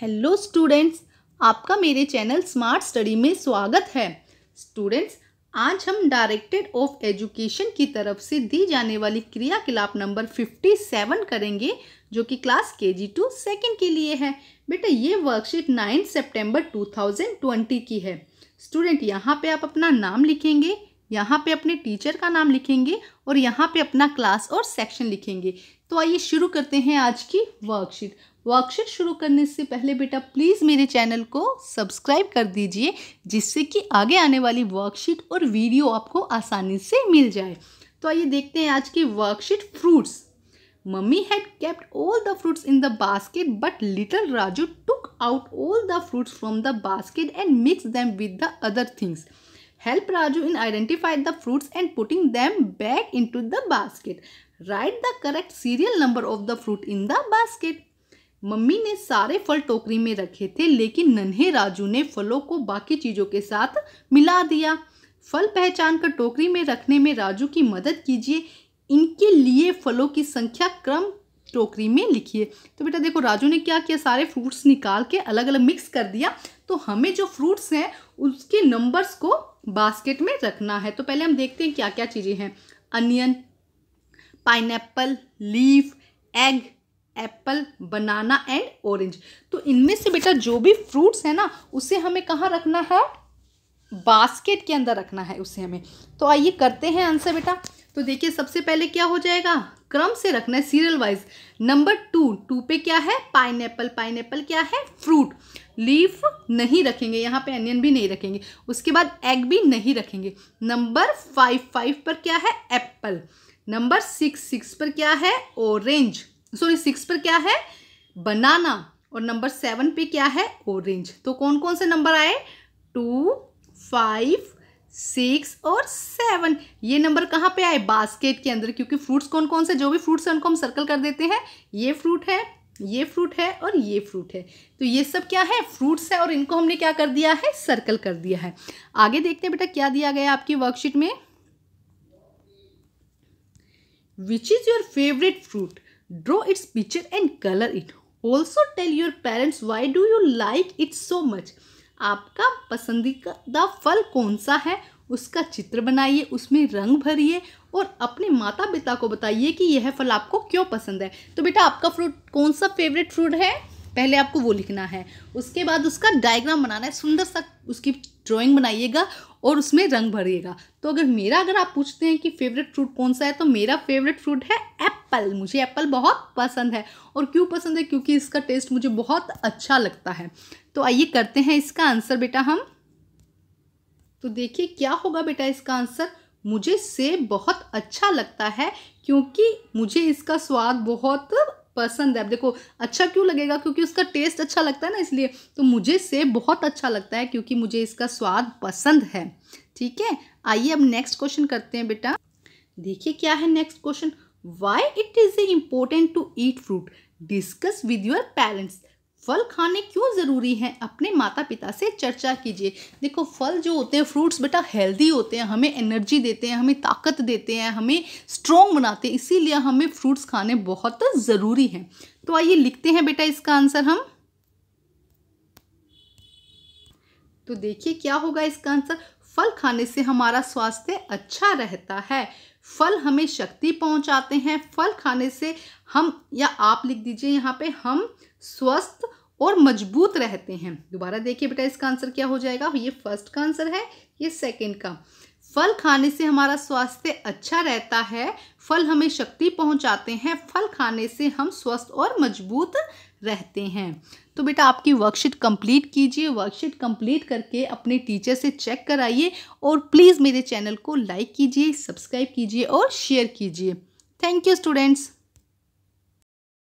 hello students आपका मेरे channel smart study में स्वागत है स्टूडेंट्स आज हम डायरेक्टेड ऑफ एजुकेशन की तरफ से दी जाने वाली क्रियाकलाप नंबर 57 करेंगे जो कि क्लास के जी टू सेकेंड के लिए है बेटा ये वर्कशीट 9 सितंबर 2020 की है स्टूडेंट यहाँ पे आप अपना नाम लिखेंगे यहाँ पे अपने टीचर का नाम लिखेंगे और यहाँ पे अपना क्लास और सेक्शन लिखेंगे तो आइए शुरू करते हैं आज की वर्कशीट वर्कशीट शुरू करने से पहले बेटा प्लीज़ मेरे चैनल को सब्सक्राइब कर दीजिए जिससे कि आगे आने वाली वर्कशीट और वीडियो आपको आसानी से मिल जाए तो आइए देखते हैं आज की worksheet fruits mummy had kept all the fruits in the basket but little Raju took out all the fruits from the basket and mix them with the other things help Raju in identify the fruits and putting them back in to the basket write the correct serial number of the fruit in the basket mummy ने सारे फल टोकरी में रखे थे लेकिन नन्हे राजू ने फलों को बाकी चीज़ों के साथ मिला दिया फल पहचान कर टोकरी में रखने में राजू की मदद कीजिए इनके लिए फलों की संख्या क्रम टोकरी में लिखिए तो बेटा देखो राजू ने क्या किया सारे फ्रूट्स निकाल के अलग अलग मिक्स कर दिया तो हमें जो फ्रूट्स हैं उसके नंबर्स को बास्केट में रखना है तो पहले हम देखते हैं क्या क्या चीज़ें हैं onion pineapple leaf egg apple banana and orange तो इनमें से बेटा जो भी फ्रूट्स है ना उसे हमें कहाँ रखना है बास्केट के अंदर रखना है उसे हमें तो आइए करते हैं आंसर बेटा तो देखिए सबसे पहले क्या हो जाएगा क्रम से रखना है serial wise number two two पे क्या है पाइन एप्पल पाइन एप्पल क्या है फ्रूट लीफ नहीं रखेंगे यहाँ पे अनियन भी नहीं रखेंगे उसके बाद एग भी नहीं रखेंगे नंबर फाइव फाइव पर क्या है एप्पल नंबर सिक्स सिक्स पर क्या है ऑरेंज सॉरी सिक्स पर क्या है बनाना और नंबर सेवन पे क्या है ऑरेंज तो कौन कौन से नंबर आए टू फाइव सिक्स और सेवन ये नंबर कहाँ पे आए बास्केट के अंदर क्योंकि फ्रूट्स कौन कौन से जो भी फ्रूट्स हैं उनको हम सर्कल कर देते हैं ये फ्रूट है ये फ्रूट है और ये फ्रूट है तो ये सब क्या है फ्रूट्स है और इनको हमने क्या कर दिया है सर्कल कर दिया है आगे देखते हैं बेटा क्या दिया गया आपकी वर्कशीट में which is your favourite fruit draw its picture and color it also tell your parents why do you like its so much आपका पसंदीदा फल कौन सा है उसका चित्र बनाइए उसमें रंग भरिए और अपने माता पिता को बताइए कि यह फल आपको क्यों पसंद है तो बेटा आपका फ्रूट कौन सा फेवरेट फ्रूट है पहले आपको वो लिखना है उसके बाद उसका डायग्राम बनाना है सुंदर सा उसकी ड्राइंग बनाइएगा और उसमें रंग भरिएगा तो अगर मेरा अगर आप पूछते हैं कि फेवरेट फ्रूट कौन सा है तो मेरा फेवरेट फ्रूट है एप्पल मुझे एप्पल बहुत पसंद है और क्यों पसंद है क्योंकि इसका टेस्ट मुझे बहुत अच्छा लगता है तो आइए करते हैं इसका आंसर बेटा हम तो देखिए क्या होगा बेटा इसका आंसर मुझे सेब बहुत अच्छा लगता है क्योंकि मुझे इसका स्वाद बहुत पसंद है अब देखो अच्छा क्यों लगेगा क्योंकि उसका टेस्ट अच्छा लगता है ना इसलिए तो मुझे सेब बहुत अच्छा लगता है क्योंकि मुझे इसका स्वाद पसंद है ठीक है आइए अब नेक्स्ट क्वेश्चन करते हैं बेटा देखिए क्या है next question why it is important to eat fruit discuss with your parents फल खाने क्यों ज़रूरी हैं अपने माता पिता से चर्चा कीजिए देखो फल जो होते हैं फ्रूट्स बेटा हेल्दी होते हैं हमें एनर्जी देते हैं हमें ताकत देते हैं हमें स्ट्रोंग बनाते हैं इसीलिए हमें फ्रूट्स खाने बहुत ज़रूरी हैं तो आइए लिखते हैं बेटा इसका आंसर हम तो देखिए क्या होगा इसका आंसर फल खाने से हमारा स्वास्थ्य अच्छा रहता है फल हमें शक्ति पहुंचाते हैं फल खाने से हम या आप लिख दीजिए यहाँ पे हम स्वस्थ और मजबूत रहते हैं दोबारा देखिए बेटा इसका आंसर क्या हो जाएगा ये फर्स्ट का आंसर है ये सेकेंड का फल खाने से हमारा स्वास्थ्य अच्छा रहता है फल हमें शक्ति पहुंचाते हैं फल खाने से हम स्वस्थ और मजबूत रहते हैं तो बेटा आपकी वर्कशीट कंप्लीट कीजिए वर्कशीट कंप्लीट करके अपने टीचर से चेक कराइए और प्लीज़ मेरे चैनल को लाइक कीजिए सब्सक्राइब कीजिए और शेयर कीजिए थैंक यू स्टूडेंट्स